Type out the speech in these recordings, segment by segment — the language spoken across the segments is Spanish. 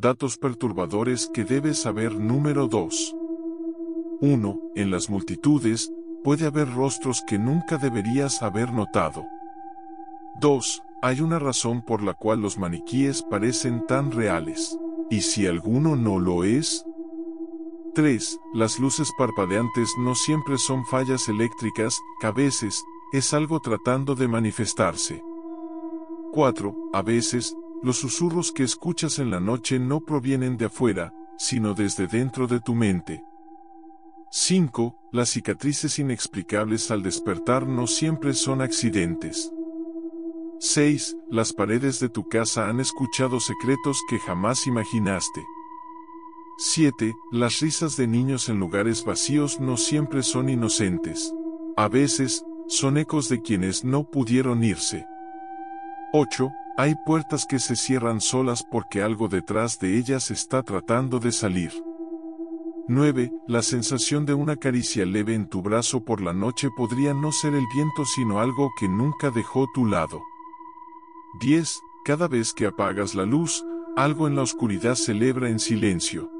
Datos perturbadores que debes saber número 2. 1. En las multitudes, puede haber rostros que nunca deberías haber notado. 2. Hay una razón por la cual los maniquíes parecen tan reales. ¿Y si alguno no lo es? 3. Las luces parpadeantes no siempre son fallas eléctricas, que a veces, es algo tratando de manifestarse. 4. A veces, los susurros que escuchas en la noche no provienen de afuera, sino desde dentro de tu mente. 5. Las cicatrices inexplicables al despertar no siempre son accidentes. 6. Las paredes de tu casa han escuchado secretos que jamás imaginaste. 7. Las risas de niños en lugares vacíos no siempre son inocentes. A veces, son ecos de quienes no pudieron irse. 8. Hay puertas que se cierran solas porque algo detrás de ellas está tratando de salir. 9. La sensación de una caricia leve en tu brazo por la noche podría no ser el viento sino algo que nunca dejó tu lado. 10. Cada vez que apagas la luz, algo en la oscuridad celebra en silencio.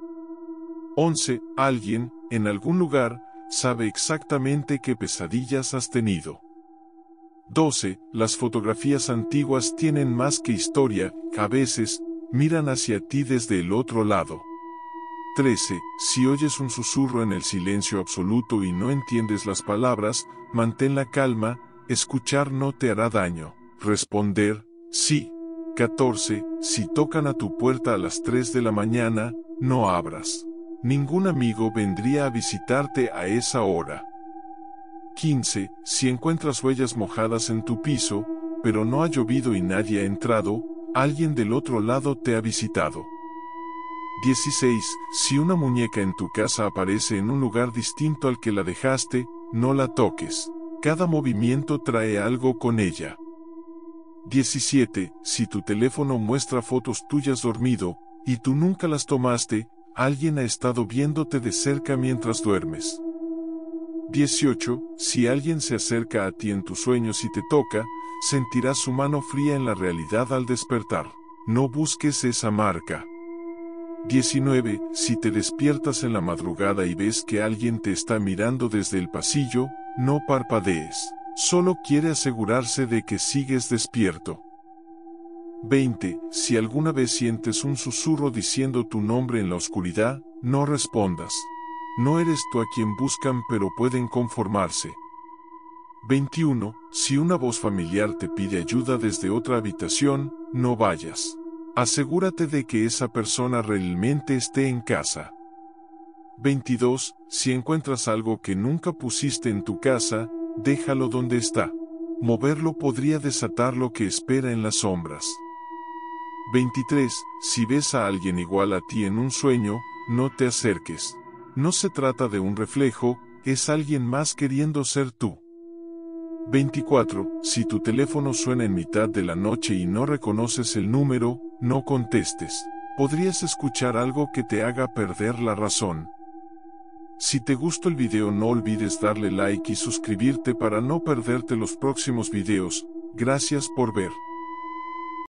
11. Alguien, en algún lugar, sabe exactamente qué pesadillas has tenido. 12. Las fotografías antiguas tienen más que historia, a veces, miran hacia ti desde el otro lado. 13. Si oyes un susurro en el silencio absoluto y no entiendes las palabras, mantén la calma, escuchar no te hará daño. Responder, sí. 14. Si tocan a tu puerta a las 3 de la mañana, no abras. Ningún amigo vendría a visitarte a esa hora. 15. Si encuentras huellas mojadas en tu piso, pero no ha llovido y nadie ha entrado, alguien del otro lado te ha visitado. 16. Si una muñeca en tu casa aparece en un lugar distinto al que la dejaste, no la toques. Cada movimiento trae algo con ella. 17. Si tu teléfono muestra fotos tuyas dormido, y tú nunca las tomaste, alguien ha estado viéndote de cerca mientras duermes. 18. Si alguien se acerca a ti en tus sueños y te toca, sentirás su mano fría en la realidad al despertar. No busques esa marca. 19. Si te despiertas en la madrugada y ves que alguien te está mirando desde el pasillo, no parpadees. Solo quiere asegurarse de que sigues despierto. 20. Si alguna vez sientes un susurro diciendo tu nombre en la oscuridad, no respondas. No eres tú a quien buscan pero pueden conformarse. 21. Si una voz familiar te pide ayuda desde otra habitación, no vayas. Asegúrate de que esa persona realmente esté en casa. 22. Si encuentras algo que nunca pusiste en tu casa, déjalo donde está. Moverlo podría desatar lo que espera en las sombras. 23. Si ves a alguien igual a ti en un sueño, no te acerques. No se trata de un reflejo, es alguien más queriendo ser tú. 24. Si tu teléfono suena en mitad de la noche y no reconoces el número, no contestes. Podrías escuchar algo que te haga perder la razón. Si te gustó el video no olvides darle like y suscribirte para no perderte los próximos videos. Gracias por ver.